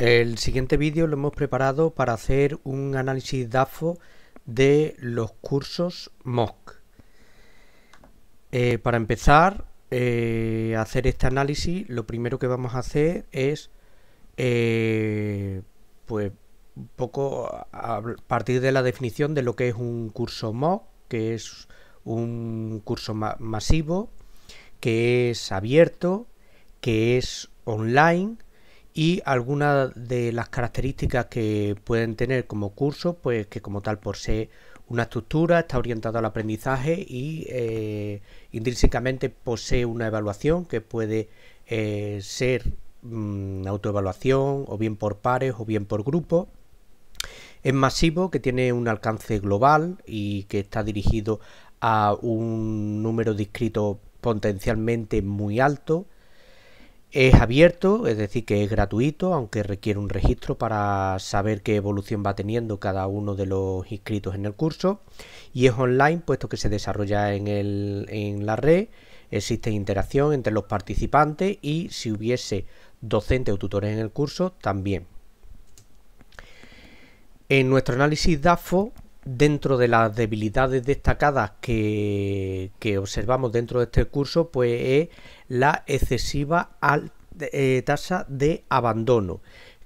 El siguiente vídeo lo hemos preparado para hacer un análisis DAFO de los cursos MOOC. Eh, para empezar eh, a hacer este análisis, lo primero que vamos a hacer es eh, pues un poco a partir de la definición de lo que es un curso MOOC, que es un curso masivo, que es abierto, que es online y algunas de las características que pueden tener como curso, pues que como tal por una estructura, está orientado al aprendizaje y eh, intrínsecamente posee una evaluación que puede eh, ser mm, autoevaluación o bien por pares o bien por grupos. Es masivo, que tiene un alcance global y que está dirigido a un número de inscritos potencialmente muy alto es abierto, es decir, que es gratuito, aunque requiere un registro para saber qué evolución va teniendo cada uno de los inscritos en el curso. Y es online, puesto que se desarrolla en, la red, existe interacción entre los participantes y si hubiese docentes o tutores en el curso, también. En nuestro análisis DAFO, dentro de las debilidades destacadas que, que observamos dentro de este curso, pues es la excesiva eh, tasa de abandono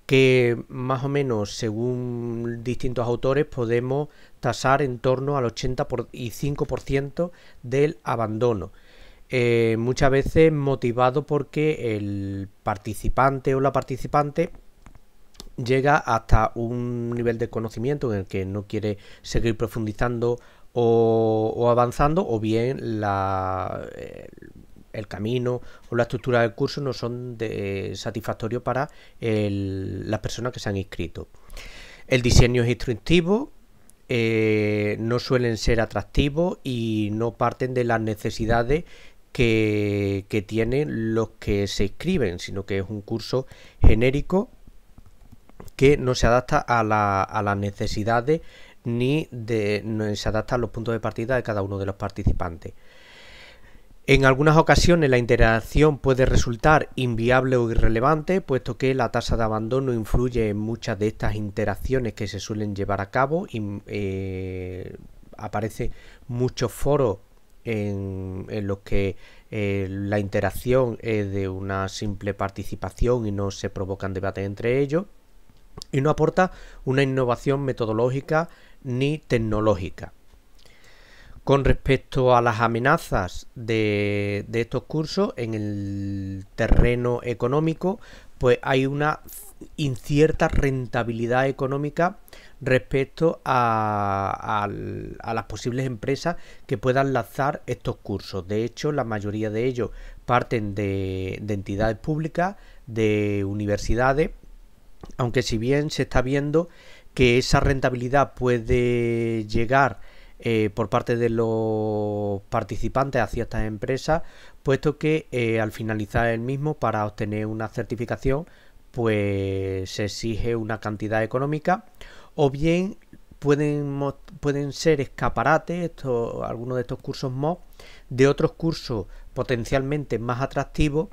que más o menos según distintos autores podemos tasar en torno al 85% del abandono. Eh, muchas veces motivado porque el participante o la participante llega hasta un nivel de conocimiento en el que no quiere seguir profundizando o, avanzando o bien la, eh, el camino o la estructura del curso no son satisfactorios para las personas que se han inscrito. El diseño es instructivo, eh, no suelen ser atractivos y no parten de las necesidades que, tienen los que se inscriben, sino que es un curso genérico que no se adapta a, las necesidades ni de, se adapta a los puntos de partida de cada uno de los participantes. En algunas ocasiones la interacción puede resultar inviable o irrelevante, puesto que la tasa de abandono influye en muchas de estas interacciones que se suelen llevar a cabo y eh, aparece muchos foros en, los que eh, la interacción es de una simple participación y no se provocan debates entre ellos y no aporta una innovación metodológica ni tecnológica. Con respecto a las amenazas de, estos cursos en el terreno económico, pues hay una incierta rentabilidad económica respecto a, las posibles empresas que puedan lanzar estos cursos. De hecho, la mayoría de ellos parten de, entidades públicas, de universidades, aunque si bien se está viendo que esa rentabilidad puede llegar eh, por parte de los participantes hacia estas empresas, puesto que eh, al finalizar el mismo, para obtener una certificación, pues se exige una cantidad económica, o bien pueden, ser escaparates algunos de estos cursos MOOC de otros cursos potencialmente más atractivos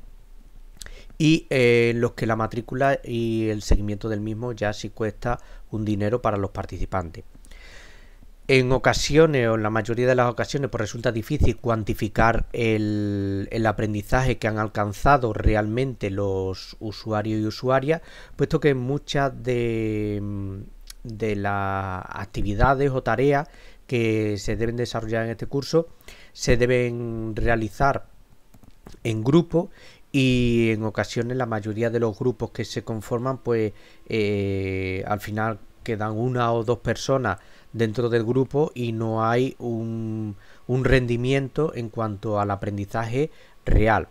y eh, los que la matrícula y el seguimiento del mismo ya sí cuesta un dinero para los participantes en ocasiones o en la mayoría de las ocasiones pues resulta difícil cuantificar el, aprendizaje que han alcanzado realmente los usuarios y usuarias, puesto que muchas de, las actividades o tareas que se deben desarrollar en este curso se deben realizar en grupo y en ocasiones la mayoría de los grupos que se conforman pues eh, al final quedan una o dos personas dentro del grupo y no hay un, rendimiento en cuanto al aprendizaje real.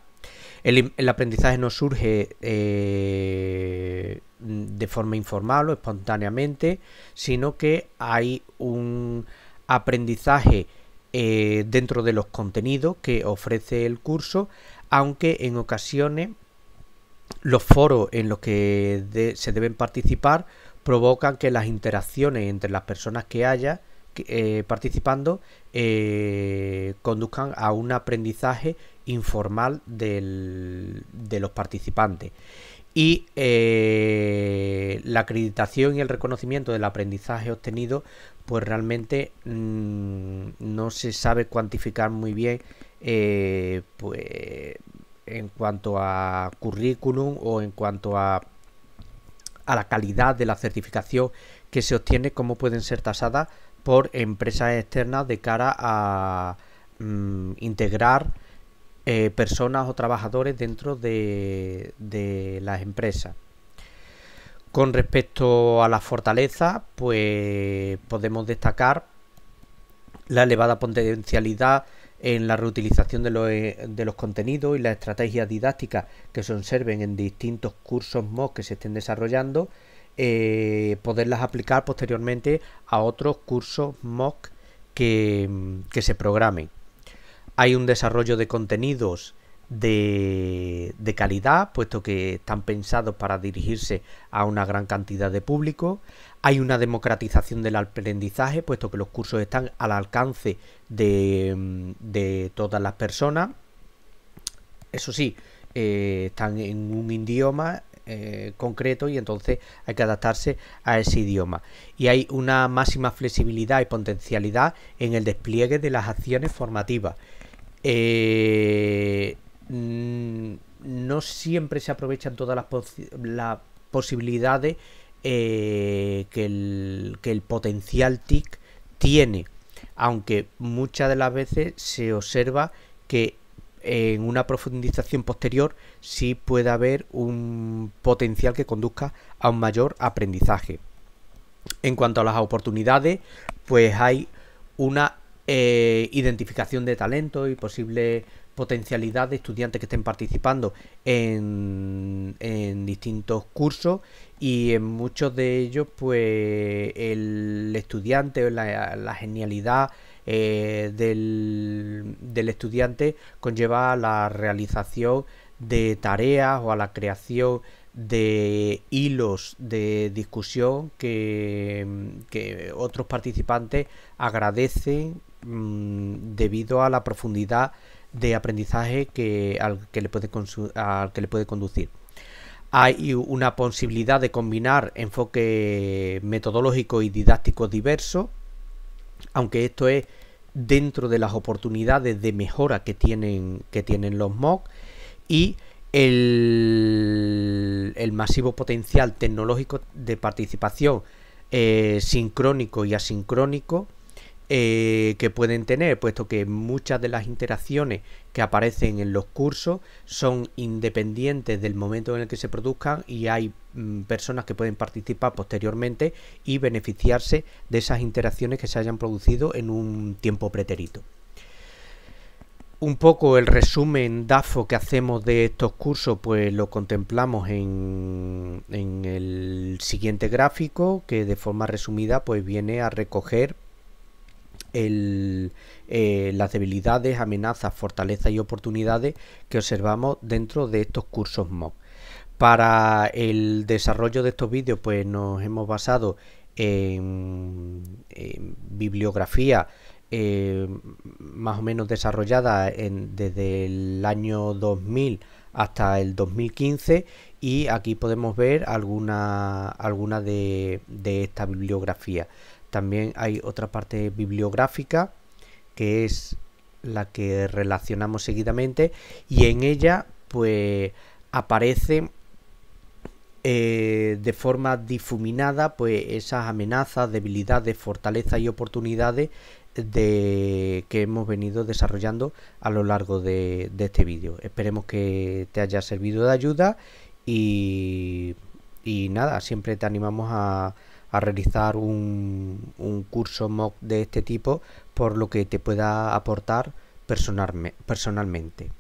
El, aprendizaje no surge eh, de forma informal o espontáneamente, sino que hay un aprendizaje eh, dentro de los contenidos que ofrece el curso, aunque en ocasiones los foros en los que se deben participar provocan que las interacciones entre las personas que haya eh, participando eh, conduzcan a un aprendizaje informal de los participantes. Y eh, la acreditación y el reconocimiento del aprendizaje obtenido, pues realmente mm, no se sabe cuantificar muy bien pues, en cuanto a currículum o en cuanto a a la calidad de la certificación que se obtiene, como pueden ser tasadas por empresas externas de cara a mm, integrar eh, personas o trabajadores dentro de, de las empresas. Con respecto a las fortalezas, pues podemos destacar la elevada potencialidad en la reutilización eh, de los, contenidos y las estrategias didácticas que se observen en distintos cursos MOOC que se estén desarrollando, eh, poderlas aplicar posteriormente a otros cursos MOOC que, que se programen. Hay un desarrollo de contenidos de, calidad, puesto que están pensados para dirigirse a una gran cantidad de público. Hay una democratización del aprendizaje, puesto que los cursos están al alcance de, todas las personas. Eso sí, eh, están en un idioma eh, concreto y entonces hay que adaptarse a ese idioma. Y hay una máxima flexibilidad y potencialidad en el despliegue de las acciones formativas. Eh, Mm, no siempre se aprovechan todas las, posibilidades eh, que, el, potencial TIC tiene, aunque muchas de las veces se observa que en una profundización posterior sí puede haber un potencial que conduzca a un mayor aprendizaje. En cuanto a las oportunidades, pues hay una eh, identificación de talento y posibles potencialidad de estudiantes que estén participando en, en distintos cursos y en muchos de ellos pues el estudiante, la, la genialidad eh, del, estudiante conlleva a la realización de tareas o a la creación de hilos de discusión que, otros participantes agradecen mm, debido a la profundidad de aprendizaje que, al, que le puede que le puede conducir. Hay una posibilidad de combinar enfoque metodológico y didáctico diverso, aunque esto es dentro de las oportunidades de mejora que tienen, que tienen los MOOC y el, masivo potencial tecnológico de participación eh, sincrónico y asincrónico eh, que pueden tener, puesto que muchas de las interacciones que aparecen en los cursos son independientes del momento en el que se produzcan y hay mm, personas que pueden participar posteriormente y beneficiarse de esas interacciones que se hayan producido en un tiempo pretérito. Un poco el resumen DAFO que hacemos de estos cursos, pues lo contemplamos en, en el siguiente gráfico, que de forma resumida pues viene a recoger eh, las debilidades, amenazas, fortalezas y oportunidades que observamos dentro de estos cursos MOOC. Para el desarrollo de estos vídeos pues nos hemos basado en, bibliografía eh, más o menos desarrollada desde el año 2000 hasta el 2015 y aquí podemos ver alguna, de, de esta bibliografía. También hay otra parte bibliográfica que es la que relacionamos seguidamente y en ella pues aparecen eh, de forma difuminada pues esas amenazas, debilidades, fortalezas y oportunidades de que hemos venido desarrollando a lo largo de, este vídeo. Esperemos que te haya servido de ayuda y nada, siempre te animamos a, a realizar un, un curso mock de este tipo por lo que te pueda aportar personalmente.